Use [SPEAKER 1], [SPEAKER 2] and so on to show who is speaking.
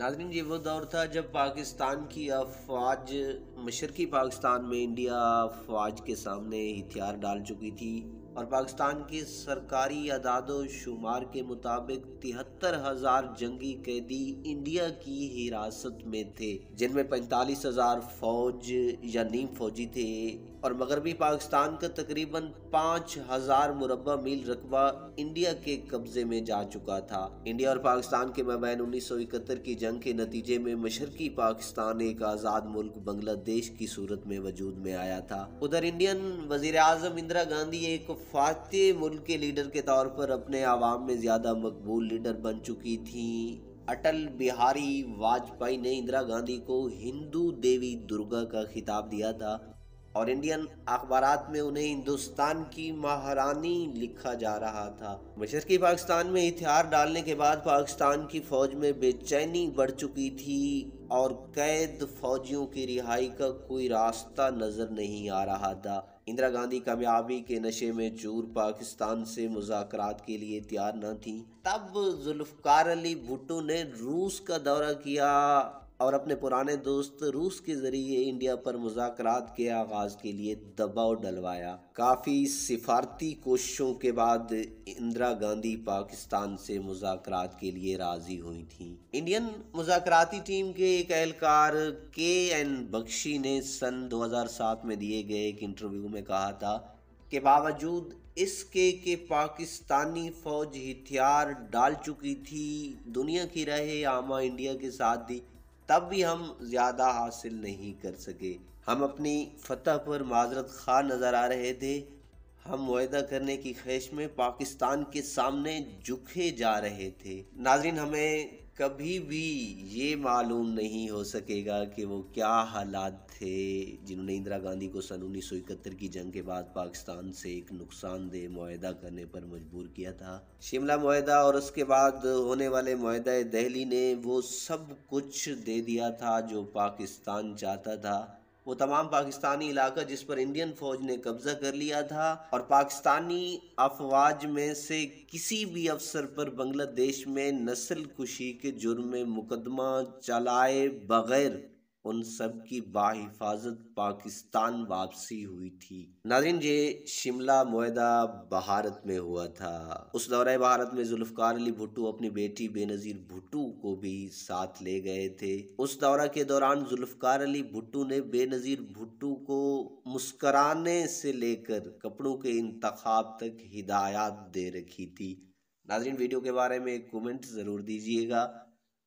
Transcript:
[SPEAKER 1] नाजरीन ये वो दौर था जब पाकिस्तान की अफवाज मशरकी पाकिस्तान में इंडिया अफवाज के सामने हथियार डाल चुकी थी और पाकिस्तान की सरकारी अदादोशुमार शुमार के मुताबिक तिहत्तर हजार जंगी कैदी इंडिया की हिरासत में थे जिनमें पैंतालीस हजार फौज या नीम फौजी थे और मगरबी पाकिस्तान का तकरीबन पाँच हजार मुरबा मील रकबा इंडिया के कब्जे में जा चुका था इंडिया और पाकिस्तान के मबैन उन्नीस सौ इकहत्तर की जंग के नतीजे में मशरकी पाकिस्तान एक आज़ाद मुल्क बांग्लादेश की सूरत में वजूद में आया था उधर इंडियन वजीर अजम इंदिरा गांधी एक फातह मुल्क के लीडर के तौर पर अपने आवाम में ज़्यादा मकबूल लीडर बन चुकी थी अटल बिहारी वाजपेयी ने इंदिरा गांधी को हिंदू देवी दुर्गा का खिताब दिया था और इंडियन अखबार में उन्हें हिंदुस्तान की महारानी लिखा जा रहा था की पाकिस्तान में हथियार डालने के बाद पाकिस्तान की फौज में बेचैनी बढ़ चुकी थी और कैद फौजियों की रिहाई का कोई रास्ता नज़र नहीं आ रहा था इंदिरा गांधी कामयाबी के नशे में चूर पाकिस्तान से मुजात के लिए तैयार न थी तब जुल्फकार अली भुट्टो ने रूस का दौरा किया और अपने पुराने दोस्त रूस के जरिए इंडिया पर मुजात के आगाज के लिए दबाव डलवाया काफ़ी सिफारती कोशिशों के बाद इंदिरा गांधी पाकिस्तान से मुजाकर के लिए राजी हुई थी इंडियन मुजाकराती टीम के एक एहलकार के एन बख्शी ने सन 2007 में दिए गए एक इंटरव्यू में कहा था के बावजूद इसके के पाकिस्तानी फौज हथियार डाल चुकी थी दुनिया की रहे आमा इंडिया के साथ दी तब भी हम ज़्यादा हासिल नहीं कर सके हम अपनी फतह पर माजरत खान नज़र आ रहे थे हम माहा करने की ख्वाहिश में पाकिस्तान के सामने झुके जा रहे थे नाजरीन हमें कभी भी ये मालूम नहीं हो सकेगा कि वो क्या हालात थे जिन्होंने इंदिरा गांधी को सन उन्नीस की जंग के बाद पाकिस्तान से एक नुकसानदेह माहा करने पर मजबूर किया था शिमला माहा और उसके बाद होने वाले माहे दहली ने वो सब कुछ दे दिया था जो पाकिस्तान चाहता था वो तमाम पाकिस्तानी इलाका जिस पर इंडियन फौज ने कब्जा कर लिया था और पाकिस्तानी अफवाज में से किसी भी अफसर पर बांग्लादेश में नस्ल कुशी के जुर्म में मुकदमा चलाए बगैर उन सब की बाहिफाजत पाकिस्तान वापसी हुई थी नाजिन ये शिमला माहा भारत में हुआ था उस दौरे भारत में जुल्फकार अली भुट्टो अपनी बेटी बेनज़ीर भुट्टो को भी साथ ले गए थे उस दौरा के दौरान जुल्फकार अली भुट्टो ने बेनज़ीर भुट्टो को मुस्कराने से लेकर कपड़ों के इंतखाब तक हिदायत दे रखी थी नाजरीन वीडियो के बारे में कमेंट ज़रूर दीजिएगा